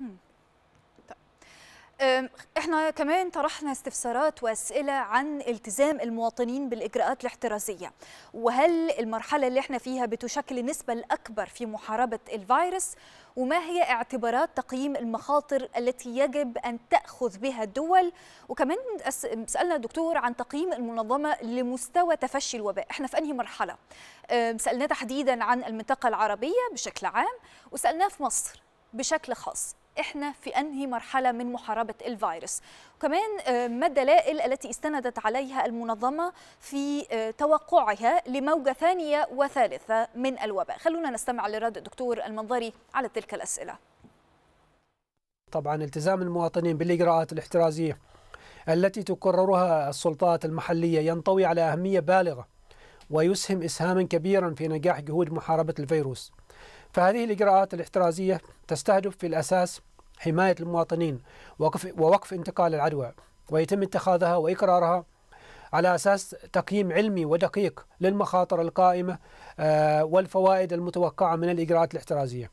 طيب. احنا كمان طرحنا استفسارات واسئله عن التزام المواطنين بالاجراءات الاحترازيه وهل المرحله اللي احنا فيها بتشكل النسبه الاكبر في محاربه الفيروس وما هي اعتبارات تقييم المخاطر التي يجب ان تاخذ بها الدول وكمان سالنا الدكتور عن تقييم المنظمه لمستوى تفشي الوباء احنا في انهي مرحله سالناه تحديدا عن المنطقه العربيه بشكل عام وسالناه في مصر بشكل خاص احنا في انهي مرحله من محاربه الفيروس وكمان آه، ما الدلائل التي استندت عليها المنظمه في آه، توقعها لموجه ثانيه وثالثه من الوباء خلونا نستمع لرد الدكتور المنظري على تلك الاسئله طبعا التزام المواطنين بالاجراءات الاحترازيه التي تقررها السلطات المحليه ينطوي على اهميه بالغه ويسهم اسهاما كبيرا في نجاح جهود محاربه الفيروس فهذه الإجراءات الاحترازية تستهدف في الأساس حماية المواطنين ووقف, ووقف انتقال العدوى ويتم اتخاذها وإقرارها على أساس تقييم علمي ودقيق للمخاطر القائمة آه، والفوائد المتوقعة من الإجراءات الاحترازية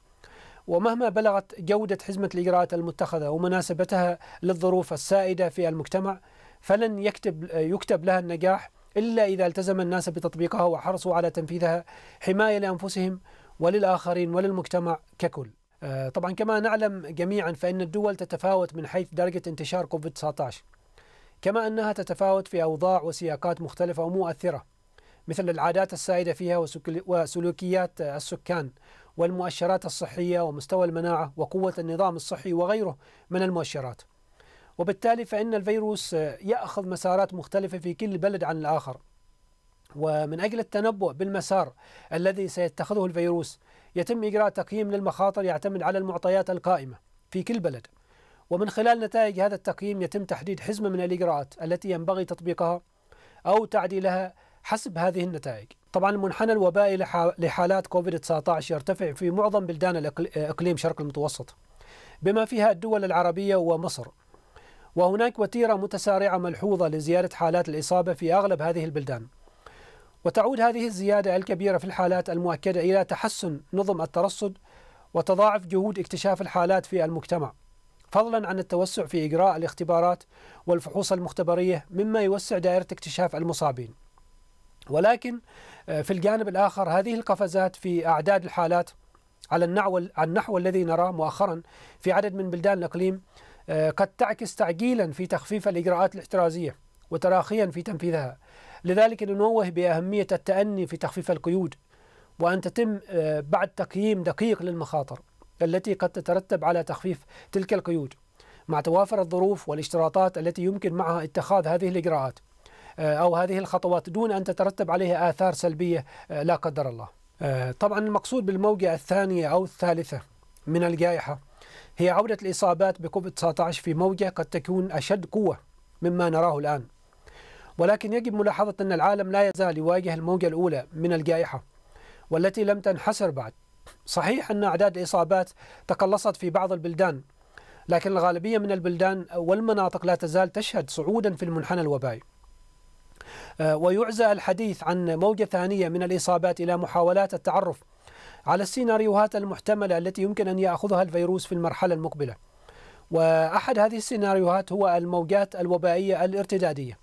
ومهما بلغت جودة حزمة الإجراءات المتخذة ومناسبتها للظروف السائدة في المجتمع فلن يكتب, يكتب لها النجاح إلا إذا التزم الناس بتطبيقها وحرصوا على تنفيذها حماية لأنفسهم وللآخرين وللمجتمع ككل آه، طبعا كما نعلم جميعا فإن الدول تتفاوت من حيث درجة انتشار كوفيد-19 كما أنها تتفاوت في أوضاع وسياقات مختلفة ومؤثرة مثل العادات السائدة فيها وسلوكيات السكان والمؤشرات الصحية ومستوى المناعة وقوة النظام الصحي وغيره من المؤشرات وبالتالي فإن الفيروس يأخذ مسارات مختلفة في كل بلد عن الآخر ومن أجل التنبؤ بالمسار الذي سيتخذه الفيروس يتم إجراء تقييم للمخاطر يعتمد على المعطيات القائمة في كل بلد ومن خلال نتائج هذا التقييم يتم تحديد حزمة من الإجراءات التي ينبغي تطبيقها أو تعديلها حسب هذه النتائج طبعا المنحنى الوبائي لحالات كوفيد-19 يرتفع في معظم بلدان الإقليم شرق المتوسط بما فيها الدول العربية ومصر وهناك وتيرة متسارعة ملحوظة لزيادة حالات الإصابة في أغلب هذه البلدان وتعود هذه الزيادة الكبيرة في الحالات المؤكدة إلى تحسن نظم الترصد وتضاعف جهود اكتشاف الحالات في المجتمع فضلا عن التوسع في إجراء الاختبارات والفحوص المختبرية مما يوسع دائرة اكتشاف المصابين ولكن آه، في الجانب الآخر هذه القفزات في أعداد الحالات على النحو, على النحو الذي نراه مؤخرا في عدد من بلدان الإقليم آه، قد تعكس تعجيلا في تخفيف الإجراءات الاحترازية وتراخيا في تنفيذها لذلك ننوه بأهمية التأني في تخفيف القيود وأن تتم آه، بعد تقييم دقيق للمخاطر التي قد تترتب على تخفيف تلك القيود مع توافر الظروف والاشتراطات التي يمكن معها اتخاذ هذه الإجراءات آه، أو هذه الخطوات دون أن تترتب عليها آثار سلبية آه، لا قدر الله طبعا المقصود بالموجة الثانية أو الثالثة من الجائحة هي عودة الإصابات بكوفيد 19 في موجة قد تكون أشد قوة مما نراه الآن ولكن يجب ملاحظة أن العالم لا يزال يواجه الموجة الأولى من الجائحة والتي لم تنحسر بعد صحيح أن أعداد الإصابات تقلصت في بعض البلدان لكن الغالبية من البلدان والمناطق لا تزال تشهد صعودا في المنحنى الوبائي آه، ويعزى الحديث عن موجة ثانية من الإصابات إلى محاولات التعرف على السيناريوهات المحتملة التي يمكن أن يأخذها الفيروس في المرحلة المقبلة وأحد هذه السيناريوهات هو الموجات الوبائية الارتدادية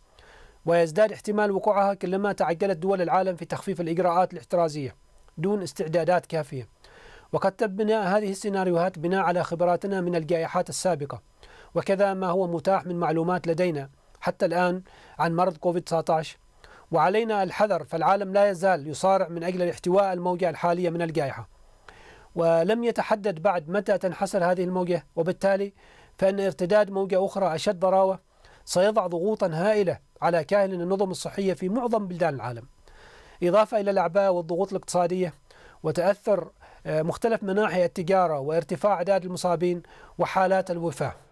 ويزداد احتمال وقوعها كلما تعجلت دول العالم في تخفيف الإجراءات الاحترازية دون استعدادات كافية وقد تم بناء هذه السيناريوهات بناء على خبراتنا من الجائحات السابقة وكذا ما هو متاح من معلومات لدينا حتى الآن عن مرض كوفيد-19 وعلينا الحذر فالعالم لا يزال يصارع من أجل الاحتواء الموجة الحالية من الجائحة ولم يتحدد بعد متى تنحسر هذه الموجة وبالتالي فإن ارتداد موجة أخرى أشد ضراوة سيضع ضغوطا هائلة على كاهل النظم الصحية في معظم بلدان العالم إضافة إلى الأعباء والضغوط الاقتصادية وتأثر آه، مختلف مناحي التجارة وارتفاع أعداد المصابين وحالات الوفاة